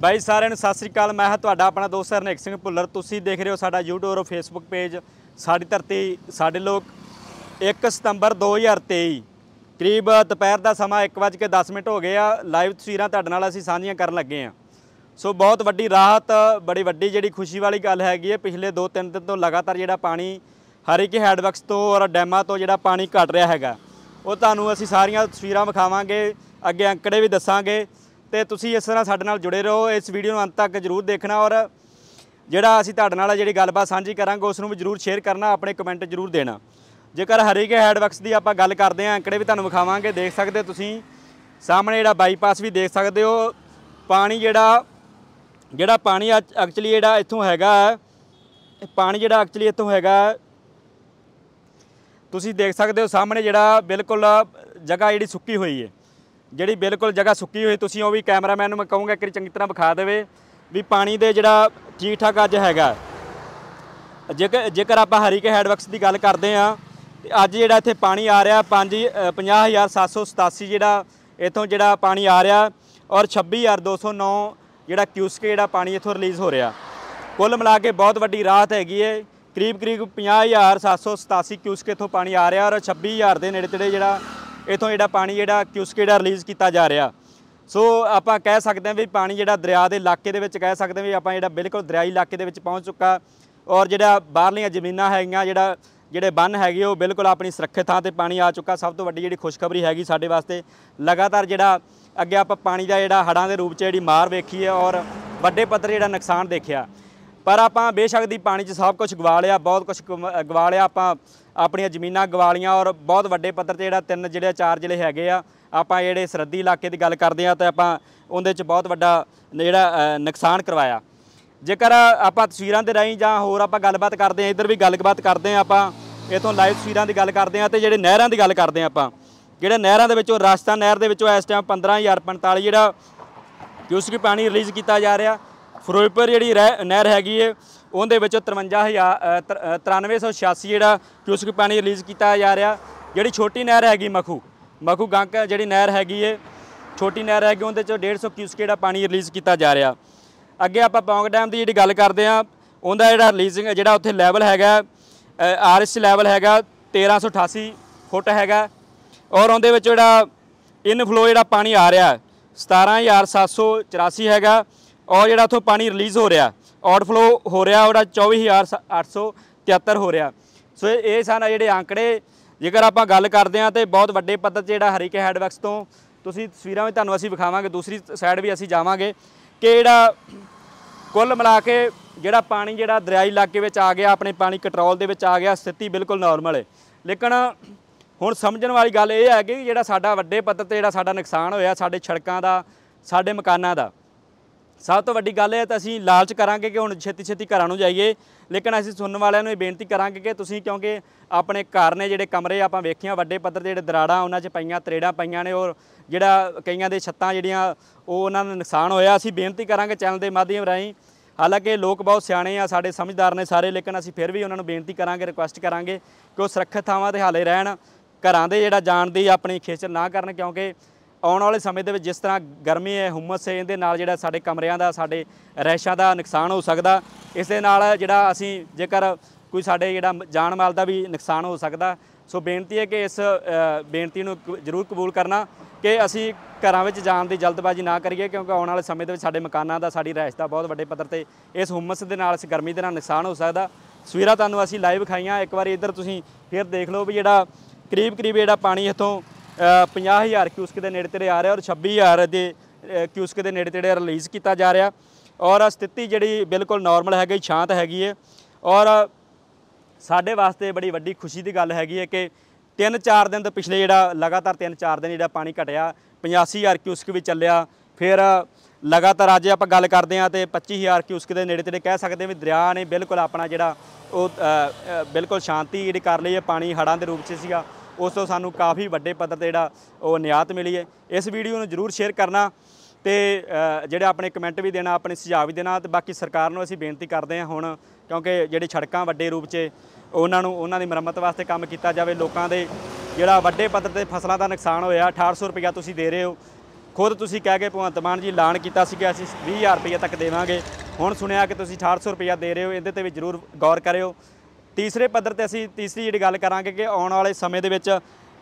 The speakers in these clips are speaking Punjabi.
ਬਾਈ ਸਾਰਿਆਂ ਨੂੰ ਸਤਿ ਸ੍ਰੀ ਅਕਾਲ ਮੈਂ ਹਾਂ ਤੁਹਾਡਾ ਆਪਣਾ ਦੋਸਤ ਹਰਨੇਕ ਸਿੰਘ ਭੁੱਲਰ ਤੁਸੀਂ ਦੇਖ ਰਹੇ ਹੋ ਸਾਡਾ YouTube ਔਰ Facebook ਪੇਜ ਸਾਡੀ ਧਰਤੀ ਸਾਡੇ ਲੋਕ 1 ਸਤੰਬਰ 2023 ਕਰੀਬ ਦੁਪਹਿਰ ਦਾ ਸਮਾਂ 1:10 ਮਿੰਟ ਹੋ ਗਏ ਆ ਲਾਈਵ ਤਸਵੀਰਾਂ ਤੁਹਾਡੇ ਨਾਲ ਅਸੀਂ ਸਾਂਝੀਆਂ ਕਰਨ ਲੱਗੇ ਆ ਸੋ ਬਹੁਤ ਵੱਡੀ ਰਾਹਤ ਬੜੀ ਵੱਡੀ ਜਿਹੜੀ ਖੁਸ਼ੀ ਵਾਲੀ ਗੱਲ ਹੈਗੀ ਹੈ ਪਿਛਲੇ 2-3 ਦਿਨ ਤੋਂ ਲਗਾਤਾਰ ਜਿਹੜਾ ਪਾਣੀ ਹਰੀਕੇ ਹੈਡਵਕਸ ਤੋਂ ਔਰ ਡੈਮਾਂ ਤੋਂ ਜਿਹੜਾ ਪਾਣੀ ਘਟ ਰਿਹਾ ਹੈਗਾ ਉਹ ਤੁਹਾਨੂੰ ਅਸੀਂ ਸਾਰੀਆਂ ਤਸਵੀਰਾਂ ਵਿਖਾਵਾਂਗੇ ਅੱਗੇ ਅੰਕੜੇ ਵੀ ਦੱਸਾਂਗੇ ਤੇ ਤੁਸੀਂ ਇਸ ਤਰ੍ਹਾਂ ਸਾਡੇ ਨਾਲ ਜੁੜੇ ਰਹੋ ਇਸ ਵੀਡੀਓ ਨੂੰ ਅੰਤ ਤੱਕ ਜ਼ਰੂਰ ਦੇਖਣਾ ਔਰ ਜਿਹੜਾ ਅਸੀਂ ਤੁਹਾਡੇ ਨਾਲ ਜਿਹੜੀ ਗੱਲਬਾਤ ਸਾਂਝੀ ਕਰਾਂਗੇ ਉਸ ਨੂੰ ਵੀ ਜ਼ਰੂਰ ਸ਼ੇਅਰ ਕਰਨਾ ਆਪਣੇ ਕਮੈਂਟ ਜ਼ਰੂਰ ਦੇਣਾ ਜੇਕਰ ਹਰੀਕੇ ਹੈਡਵਕਸ ਦੀ ਆਪਾਂ ਗੱਲ ਕਰਦੇ ਆਂ ਅੰਕੜੇ ਵੀ ਤੁਹਾਨੂੰ ਵਿਖਾਵਾਂਗੇ ਦੇਖ ਸਕਦੇ ਤੁਸੀਂ ਸਾਹਮਣੇ ਜਿਹੜਾ ਬਾਈਪਾਸ ਵੀ ਦੇਖ ਸਕਦੇ ਹੋ ਪਾਣੀ ਜਿਹੜਾ ਜਿਹੜਾ ਪਾਣੀ ਐਕਚੁਅਲੀ ਜਿਹੜਾ ਇੱਥੋਂ ਹੈਗਾ ਪਾਣੀ ਜਿਹੜਾ ਐਕਚੁਅਲੀ ਇੱਥੋਂ ਹੈਗਾ ਤੁਸੀਂ ਦੇਖ ਸਕਦੇ ਹੋ ਸਾਹਮਣੇ ਜਿਹੜਾ ਬਿਲਕੁਲ ਜਗ੍ਹਾ ਜਿਹੜੀ ਸੁੱਕੀ ਹੋਈ ਹੈ ਜਿਹੜੀ ਬਿਲਕੁਲ ਜਗ੍ਹਾ ਸੁੱਕੀ ਹੋਈ ਤੁਸੀਂ ਉਹ ਵੀ ਕੈਮਰਾਮੈਨ ਨੂੰ ਮੈਂ ਕਹੂੰਗਾ ਕਿ ਚੰਗੀ ਤਰ੍ਹਾਂ ਵਿਖਾ ਦੇਵੇ ਵੀ ਪਾਣੀ ਦੇ ਜਿਹੜਾ ਠੀਕ ਠਾਕ ਅੱਜ ਹੈਗਾ ਜੇਕਰ ਜੇਕਰ ਆਪਾਂ ਹਰੀਕੇ ਹੈਡਵਰਕਸ ਦੀ ਗੱਲ ਕਰਦੇ ਆ ਤੇ ਅੱਜ ਜਿਹੜਾ ਇੱਥੇ ਪਾਣੀ ਆ ਰਿਹਾ 5 50787 ਜਿਹੜਾ ਇਥੋਂ ਜਿਹੜਾ ਪਾਣੀ ਆ ਰਿਹਾ ਔਰ 26209 ਜਿਹੜਾ ਕਿਊਸਕੇ ਜਿਹੜਾ ਪਾਣੀ ਇਥੋਂ ਰਿਲੀਜ਼ ਹੋ ਰਿਹਾ ਕੁੱਲ ਮਿਲਾ ਕੇ ਬਹੁਤ ਵੱਡੀ ਰਾਹਤ ਹੈਗੀ ਏ ਕਰੀਬ ਕਰੀਬ 50787 ਕਿਊਸਕੇ ਇਥੋਂ ਪਾਣੀ ਆ ਰਿਹਾ ਔਰ 26000 ਦੇ ਨੇੜੇ ਤੇੜੇ ਜਿਹੜਾ ਇਥੋਂ ਜਿਹੜਾ ਪਾਣੀ ਜਿਹੜਾ ਕਿਉਸਕੇ ਜਿਹੜਾ ਰਿਲੀਜ਼ ਕੀਤਾ ਜਾ ਰਿਹਾ ਸੋ ਆਪਾਂ ਕਹਿ ਸਕਦੇ ਹਾਂ ਵੀ ਪਾਣੀ ਜਿਹੜਾ ਦਰਿਆ ਦੇ ਇਲਾਕੇ ਦੇ ਵਿੱਚ ਕਹਿ ਸਕਦੇ ਹਾਂ ਵੀ ਆਪਾਂ ਜਿਹੜਾ ਬਿਲਕੁਲ ਦਰਿਆਈ ਇਲਾਕੇ ਦੇ ਵਿੱਚ ਪਹੁੰਚ ਚੁੱਕਾ ਔਰ ਜਿਹੜਾ ਬਾਹਰਲੀਆਂ ਜ਼ਮੀਨਾਂ ਹੈਗੀਆਂ ਜਿਹੜਾ ਜਿਹੜੇ ਬੰਨ ਹੈਗੇ ਉਹ ਬਿਲਕੁਲ ਆਪਣੀ ਸੁਰੱਖਿਅਤ ਥਾਂ ਤੇ ਪਾਣੀ ਆ ਚੁੱਕਾ ਸਭ ਤੋਂ ਵੱਡੀ ਜਿਹੜੀ ਖੁਸ਼ਖਬਰੀ ਹੈਗੀ ਸਾਡੇ ਵਾਸਤੇ ਲਗਾਤਾਰ ਜਿਹੜਾ ਅੱਗੇ ਆਪਾਂ ਪਾਣੀ ਦਾ ਜਿਹੜਾ ਹੜਾਂ ਦੇ ਰੂਪ 'ਚ ਜਿਹੜੀ ਮਾਰ ਵੇਖੀ ਹੈ ਔਰ ਵੱਡੇ ਪੱਧਰ ਜਿਹੜਾ ਨੁਕਸਾਨ ਦੇਖਿਆ ਪਰ ਆਪਾਂ ਬੇਸ਼ੱਕ ਦੀ ਪਾਣੀ 'ਚ ਸਭ ਕੁਝ ਗਵਾ ਲਿਆ ਬਹੁਤ ਕੁਝ ਗਵਾ ਲਿਆ ਆਪਾਂ ਆਪਣੀਆਂ ਜ਼ਮੀਨਾਂ ਗਵਾ ਲੀਆਂ ਔਰ ਬਹੁਤ ਵੱਡੇ ਪੱਧਰ ਤੇ ਜਿਹੜਾ ਤਿੰਨ ਜਿਹੜੇ ਚਾਰ ਜ਼ਿਲ੍ਹੇ ਹੈਗੇ ਆ ਆਪਾਂ ਜਿਹੜੇ ਸਰਦੀ ਇਲਾਕੇ ਦੀ ਗੱਲ ਕਰਦੇ ਆ ਤਾਂ ਆਪਾਂ ਉਹਦੇ 'ਚ ਬਹੁਤ ਵੱਡਾ ਜਿਹੜਾ ਨੁਕਸਾਨ ਕਰਵਾਇਆ ਜੇਕਰ ਆਪਾਂ ਤਸਵੀਰਾਂ ਦੇ ਰਾਹੀਂ ਜਾਂ ਹੋਰ ਆਪਾਂ ਗੱਲਬਾਤ ਕਰਦੇ ਆ ਇੱਧਰ ਵੀ ਗੱਲਬਾਤ ਕਰਦੇ ਆ ਆਪਾਂ ਇਥੋਂ ਲਾਈਵ ਤਸਵੀਰਾਂ ਦੀ ਗੱਲ ਕਰਦੇ ਆ ਤੇ ਜਿਹੜੇ ਨਹਿਰਾਂ ਦੀ ਗੱਲ ਕਰਦੇ ਆ ਆਪਾਂ ਜਿਹੜੇ ਨਹਿਰਾਂ ਦੇ ਵਿੱਚੋਂ ਰਾਜਸਥਾਨ ਨਹਿਰ ਦੇ ਵਿੱਚੋਂ ਇਸ ਟਾਈਮ 15045 ਜਿਹੜਾ ਕਿਉਂਕਿ ਪਾਣੀ ਰਿਲੀਜ਼ ਕੀਤਾ ਜਾ ਰਿਹਾ ਫਿਰੋਜ਼ਪੁਰ ਜਿਹੜੀ ਨਹਿਰ ਹੈਗੀ ਏ ਉਹਦੇ ਵਿੱਚ 53000 9386 ਜਿਹੜਾ ਕਿਉਸਕ ਪਾਣੀ ਰਿਲੀਜ਼ ਕੀਤਾ ਜਾ ਰਿਹਾ ਜਿਹੜੀ ਛੋਟੀ ਨਹਿਰ ਹੈਗੀ ਮਖੂ ਮਖੂ ਗੰਕ ਜਿਹੜੀ ਨਹਿਰ ਹੈਗੀ ਏ ਛੋਟੀ ਨਹਿਰ ਹੈਗੀ ਉਹਦੇ ਚ 150 ਕਿਉਸਕ ਜਿਹੜਾ ਪਾਣੀ ਰਿਲੀਜ਼ ਕੀਤਾ ਜਾ ਰਿਹਾ ਅੱਗੇ ਆਪਾਂ ਪੌਂਗ ਡੈਮ ਦੀ ਜਿਹੜੀ ਗੱਲ ਕਰਦੇ ਆ ਉਹਦਾ ਜਿਹੜਾ ਰਿਲੀਜ਼ਿੰਗ ਜਿਹੜਾ ਉੱਥੇ ਲੈਵਲ ਹੈਗਾ ਆਰਐਸ ਲੈਵਲ ਹੈਗਾ 1388 ਫੁੱਟ ਹੈਗਾ ਔਰ ਉਹਦੇ ਵਿੱਚ ਜਿਹੜਾ ਇਨਫਲੋ ਜਿਹੜਾ ਪਾਣੀ ਆ ਰਿਹਾ 17784 ਹੈਗਾ ਔਰ ਜਿਹੜਾ ਉਥੋਂ ਪਾਣੀ ਰਿਲੀਜ਼ ਹੋ ਰਿਹਾ ਆਊਟ ਫਲੋ ਹੋ ਰਿਹਾ ਉਹਦਾ 24873 ਹੋ ਰਿਹਾ ਸੋ ਇਹ ਸਨ ਜਿਹੜੇ ਅੰਕੜੇ ਜੇਕਰ ਆਪਾਂ ਗੱਲ ਕਰਦੇ ਹਾਂ ਤੇ ਬਹੁਤ ਵੱਡੇ ਪੱਧਰ 'ਤੇ ਜਿਹੜਾ ਹਰੀਕੇ ਹੈਡਵਰਕਸ ਤੋਂ ਤੁਸੀਂ ਤਸਵੀਰਾਂ ਵਿੱਚ ਤੁਹਾਨੂੰ ਅਸੀਂ ਵਿਖਾਵਾਂਗੇ ਦੂਸਰੀ ਸਾਈਡ ਵੀ ਅਸੀਂ ਜਾਵਾਂਗੇ ਕਿ ਜਿਹੜਾ ਕੁੱਲ ਮਿਲਾ ਕੇ ਜਿਹੜਾ ਪਾਣੀ ਜਿਹੜਾ ਦਰਿਆਈ ਇਲਾਕੇ ਵਿੱਚ ਆ ਗਿਆ ਆਪਣੇ ਪਾਣੀ ਕੰਟਰੋਲ ਦੇ ਵਿੱਚ ਆ ਗਿਆ ਸਥਿਤੀ ਬਿਲਕੁਲ ਨਾਰਮਲ ਹੈ ਲੇਕਿਨ ਹੁਣ ਸਮਝਣ ਵਾਲੀ ਗੱਲ ਇਹ ਹੈ ਕਿ ਜਿਹੜਾ ਸਾਡਾ ਵੱਡੇ ਪੱਧਰ ਤੇ ਜਿਹੜਾ ਸਾਡਾ ਨੁਕਸਾਨ ਹੋਇਆ ਸਾਡੇ ਛੜਕਾਂ ਦਾ ਸਾਡੇ ਮਕਾਨਾਂ ਦਾ ਸਭ ਤੋਂ ਵੱਡੀ ਗੱਲ ਇਹ ਹੈ ਤਾਂ ਅਸੀਂ ਲਾਲਚ ਕਰਾਂਗੇ ਕਿ ਹੁਣ ਛੇਤੀ ਛੇਤੀ ਘਰਾਂ ਨੂੰ ਜਾਈਏ ਲੇਕਿਨ ਅਸੀਂ ਸੁਣਨ ਵਾਲਿਆਂ ਨੂੰ ਇਹ ਬੇਨਤੀ ਕਰਾਂਗੇ ਕਿ ਤੁਸੀਂ ਕਿਉਂਕਿ ਆਪਣੇ ਘਰ ਨੇ ਜਿਹੜੇ ਕਮਰੇ ਆਪਾਂ ਵੇਖੀਆਂ ਵੱਡੇ ਪੱਧਰ ਦੇ ਜਿਹੜੇ ਦਰਾੜਾਂ ਉਹਨਾਂ 'ਚ ਪਈਆਂ ਤਰੇੜਾਂ ਪਈਆਂ ਨੇ ਔਰ ਜਿਹੜਾ ਕਈਆਂ ਦੇ ਛੱਤਾਂ ਜਿਹੜੀਆਂ ਉਹ ਉਹਨਾਂ ਨੂੰ ਨੁਕਸਾਨ ਹੋਇਆ ਅਸੀਂ ਬੇਨਤੀ ਕਰਾਂਗੇ ਚੈਨਲ ਦੇ ਮਾਧਿਅਮ ਰਾਹੀਂ ਹਾਲਾਂਕਿ ਲੋਕ ਬਹੁਤ ਸਿਆਣੇ ਆ ਸਾਡੇ ਸਮਝਦਾਰ ਨੇ ਸਾਰੇ ਲੇਕਿਨ ਅਸੀਂ ਫਿਰ ਵੀ ਉਹਨਾਂ ਨੂੰ ਬੇਨਤੀ ਕਰਾਂਗੇ ਰਿਕੁਐਸਟ ਕਰਾਂਗੇ ਕਿ ਉਹ ਸੁਰੱਖਿਅਤ ਥਾਵਾਂ ਤੇ ਹਾਲੇ ਰਹਿਣ ਘਰਾਂ ਦੇ ਜਿਹੜਾ ਜਾਣ ਦੀ ਆਪਣੀ ਖੇਚਲ ਨਾ ਕਰਨ ਕਿਉਂਕਿ ਆਉਣ ਵਾਲੇ ਸਮੇਂ ਦੇ ਵਿੱਚ ਜਿਸ ਤਰ੍ਹਾਂ ਗਰਮੀ ਹੈ ਹਮਸ ਹੈ ਇਹਦੇ ਨਾਲ ਜਿਹੜਾ ਸਾਡੇ ਕਮਰਿਆਂ ਦਾ ਸਾਡੇ ਰਹਿਸ਼ਾਂ ਦਾ ਨੁਕਸਾਨ ਹੋ ਸਕਦਾ ਇਸ ਦੇ ਨਾਲ ਜਿਹੜਾ ਅਸੀਂ ਜੇਕਰ ਕੋਈ ਸਾਡੇ ਜਿਹੜਾ ਜਾਨ ਮਾਲ ਦਾ ਵੀ ਨੁਕਸਾਨ ਹੋ ਸਕਦਾ ਸੋ ਬੇਨਤੀ ਹੈ ਕਿ ਇਸ ਬੇਨਤੀ ਨੂੰ ਜ਼ਰੂਰ ਕਬੂਲ ਕਰਨਾ ਕਿ ਅਸੀਂ ਘਰਾਂ ਵਿੱਚ ਜਾਣ ਦੀ ਜਲਦਬਾਜ਼ੀ ਨਾ ਕਰੀਏ ਕਿਉਂਕਿ ਆਉਣ ਵਾਲੇ ਸਮੇਂ ਦੇ ਵਿੱਚ ਸਾਡੇ ਮਕਾਨਾਂ ਦਾ ਸਾਡੀ ਰਹਿਸ਼ ਦਾ ਬਹੁਤ ਵੱਡੇ ਪੱਧਰ ਤੇ ਇਸ ਹਮਸ ਦੇ ਨਾਲ ਇਸ ਗਰਮੀ ਦੇ ਨਾਲ ਨੁਕਸਾਨ ਹੋ ਸਕਦਾ ਸਵੇਰਾ ਤੁਹਾਨੂੰ ਅਸੀਂ ਲਾਈਵ ਖਾਈਆਂ ਇੱਕ ਵਾਰੀ ਇੱਧਰ ਤੁਸੀਂ ਫਿਰ ਦੇਖ ਲਓ ਵੀ ਜਿਹੜਾ ਕਰੀਬ ਕਰੀਬ ਜਿਹੜਾ ਪਾਣੀ ਇੱਥੋਂ 50000 ਕਿਊਸਕ ਦੇ ਨੇੜੇ ਤੇੜੇ ਆ ਰਿਹਾ ਔਰ 26000 ਦੇ ਕਿਊਸਕ ਦੇ ਨੇੜੇ ਤੇੜੇ ਰਿਲੀਜ਼ ਕੀਤਾ ਜਾ ਰਿਹਾ ਔਰ ਸਥਿਤੀ ਜਿਹੜੀ ਬਿਲਕੁਲ ਨਾਰਮਲ ਗਈ ਸ਼ਾਂਤ ਹੈਗੀ ਹੈ ਔਰ ਸਾਡੇ ਵਾਸਤੇ ਬੜੀ ਵੱਡੀ ਖੁਸ਼ੀ ਦੀ ਗੱਲ ਹੈਗੀ ਹੈ ਕਿ 3-4 ਦਿਨ ਤੋਂ ਪਿਛਲੇ ਜਿਹੜਾ ਲਗਾਤਾਰ 3-4 ਦਿਨ ਜਿਹੜਾ ਪਾਣੀ ਘਟਿਆ 85000 ਕਿਊਸਕ ਵੀ ਚੱਲਿਆ ਫਿਰ ਲਗਾਤਾਰ ਅੱਜ ਆਪਾਂ ਗੱਲ ਕਰਦੇ ਆ ਤੇ 25000 ਕਿਊਸਕ ਦੇ ਨੇੜੇ ਤੇੜੇ ਕਹਿ ਸਕਦੇ ਵੀ ਦਰਿਆ ਨੇ ਬਿਲਕੁਲ ਆਪਣਾ ਜਿਹੜਾ ਉਹ ਬਿਲਕੁਲ ਸ਼ਾਂਤੀ ਜਿਹੜੀ ਕਰ ਲਈ ਹੈ ਪਾਣੀ ਹੜਾਂ ਦੇ ਰੂਪ 'ਚ ਸੀਗਾ ਉਸ ਤੋਂ ਸਾਨੂੰ ਕਾਫੀ ਵੱਡੇ ਪੱਧਰ ਤੇ ਜਿਹੜਾ ਉਹ ਨਿਆਤ ਮਿਲੀ ਹੈ ਇਸ ਵੀਡੀਓ ਨੂੰ ਜ਼ਰੂਰ ਸ਼ੇਅਰ ਕਰਨਾ ਤੇ ਜਿਹੜੇ ਆਪਣੇ ਕਮੈਂਟ ਵੀ ਦੇਣਾ ਆਪਣੇ ਸੁਝਾਅ ਵੀ ਦੇਣਾ ਤੇ ਬਾਕੀ ਸਰਕਾਰ ਨੂੰ ਅਸੀਂ ਬੇਨਤੀ ਕਰਦੇ ਹਾਂ ਹੁਣ ਕਿਉਂਕਿ ਜਿਹੜੇ ਛੜਕਾਂ ਵੱਡੇ ਰੂਪ 'ਚ ਉਹਨਾਂ ਨੂੰ ਉਹਨਾਂ ਦੀ ਮੁਰੰਮਤ ਵਾਸਤੇ ਕੰਮ ਕੀਤਾ ਜਾਵੇ ਲੋਕਾਂ ਦੇ ਜਿਹੜਾ ਵੱਡੇ ਪੱਧਰ ਤੇ ਫਸਲਾਂ ਦਾ ਨੁਕਸਾਨ ਹੋਇਆ 1800 ਰੁਪਇਆ ਤੁਸੀਂ ਦੇ ਰਹੇ ਹੋ ਖੁਦ ਤੁਸੀਂ ਕਹਿ ਕੇ ਭਗਵੰਤ ਮਾਨ ਜੀ ਐਲਾਨ ਕੀਤਾ ਸੀ ਕਿ ਅਸੀਂ 20000 ਰੁਪਏ ਤੱਕ ਦੇਵਾਂਗੇ ਹੁਣ ਸੁਣਿਆ ਕਿ ਤੁਸੀਂ 1800 ਰੁਪਇਆ ਦੇ ਰਹੇ ਹੋ ਇਹਦੇ ਤੇ ਵੀ ਜ਼ਰੂਰ ਗੌਰ ਕਰਿਓ ਤੀਸਰੇ ਪੱਧਰ ਤੇ ਅਸੀਂ ਤੀਸਰੀ ਜਿਹੜੀ ਗੱਲ ਕਰਾਂਗੇ ਕਿ ਆਉਣ ਵਾਲੇ ਸਮੇਂ ਦੇ ਵਿੱਚ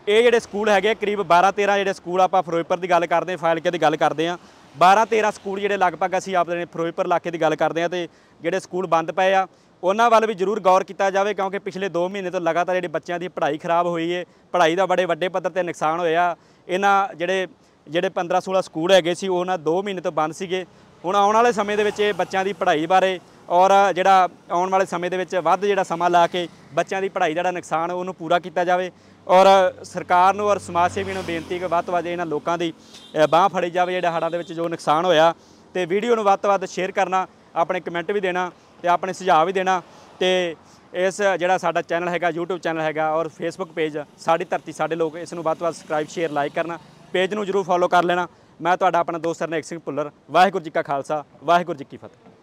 ਇਹ ਜਿਹੜੇ ਸਕੂਲ ਹੈਗੇ ਕਰੀਬ 12 13 ਜਿਹੜੇ ਸਕੂਲ ਆਪਾਂ ਫਿਰੋਜ਼ਪੁਰ ਦੀ ਗੱਲ ਕਰਦੇ ਹਾਂ ਫਾਇਲਕੇ ਦੀ ਗੱਲ ਕਰਦੇ ਹਾਂ 12 13 ਸਕੂਲ ਜਿਹੜੇ ਲਗਭਗ ਅਸੀਂ ਨੇ ਫਿਰੋਜ਼ਪੁਰ ਇਲਾਕੇ ਦੀ ਗੱਲ ਕਰਦੇ ਹਾਂ ਤੇ ਜਿਹੜੇ ਸਕੂਲ ਬੰਦ ਪਏ ਆ ਉਹਨਾਂ ਵੱਲ ਵੀ ਜ਼ਰੂਰ ਗੌਰ ਕੀਤਾ ਜਾਵੇ ਕਿਉਂਕਿ ਪਿਛਲੇ 2 ਮਹੀਨੇ ਤੋਂ ਲਗਾਤਾਰ ਜਿਹੜੇ ਬੱਚਿਆਂ ਦੀ ਪੜ੍ਹਾਈ ਖਰਾਬ ਹੋਈ ਏ ਪੜ੍ਹਾਈ ਦਾ ਬੜੇ ਵੱਡੇ ਪੱਧਰ ਤੇ ਨੁਕਸਾਨ ਹੋਇਆ ਇਹਨਾਂ ਜਿਹੜੇ ਜਿਹੜੇ 15 16 ਸਕੂਲ ਹੈਗੇ ਸੀ ਉਹਨਾਂ 2 ਮਹੀਨੇ ਤੋਂ ਬੰਦ ਸੀਗੇ ਹੁਣ ਆਉਣ ਵਾਲੇ ਸਮੇਂ ਦੇ ਵਿੱਚ ਇਹ ਬੱਚਿਆਂ ਦੀ ਪੜ੍ਹਾਈ ਬਾਰੇ ਔਰ ਜਿਹੜਾ ਆਉਣ ਵਾਲੇ ਸਮੇਂ ਦੇ ਵਿੱਚ ਵੱਧ ਜਿਹੜਾ ਸਮਾਂ ਲਾ ਕੇ ਬੱਚਿਆਂ ਦੀ ਪੜ੍ਹਾਈ ਜਿਹੜਾ ਨੁਕਸਾਨ ਉਹਨੂੰ ਪੂਰਾ ਕੀਤਾ ਜਾਵੇ ਔਰ ਸਰਕਾਰ ਨੂੰ ਔਰ ਸਮਾਜ ਸੇਵੀ ਨੂੰ ਬੇਨਤੀ ਕਿ ਵੱਧ ਤੋਂ ਵੱਧ ਇਹਨਾਂ ਲੋਕਾਂ ਦੀ ਬਾਹ ਫੜੀ ਜਾਵੇ ਜਿਹੜਾ ਹੜਾਂ ਦੇ ਵਿੱਚ ਜੋ ਨੁਕਸਾਨ ਹੋਇਆ ਤੇ ਵੀਡੀਓ ਨੂੰ ਵੱਧ ਤੋਂ ਵੱਧ ਸ਼ੇਅਰ ਕਰਨਾ ਆਪਣੇ ਕਮੈਂਟ ਵੀ ਦੇਣਾ ਤੇ ਆਪਣੇ ਸੁਝਾਅ ਵੀ ਦੇਣਾ ਤੇ ਇਸ ਜਿਹੜਾ ਸਾਡਾ ਚੈਨਲ ਹੈਗਾ YouTube ਚੈਨਲ ਹੈਗਾ ਔਰ Facebook ਪੇਜ ਸਾਡੀ ਧਰਤੀ ਸਾਡੇ ਲੋਕ ਇਸ ਨੂੰ ਵੱਧ ਤੋਂ ਵੱਧ ਸਬਸਕ੍ਰਾਈਬ ਸ਼ੇਅਰ ਲਾਈਕ ਕਰਨਾ ਪੇਜ ਨੂੰ ਜਰੂਰ ਫੋਲੋ ਕਰ ਲੈਣਾ ਮੈਂ ਤੁਹਾਡਾ ਆਪਣਾ ਦੋਸਤ ਸਰਨੇਕ ਸਿੰਘ ਭੁੱਲਰ ਵਾਹਿਗੁਰੂ ਜੀ ਕਾ ਖਾਲਸਾ ਵਾਹਿਗੁਰੂ ਜੀ ਕੀ ਫਤਿਹ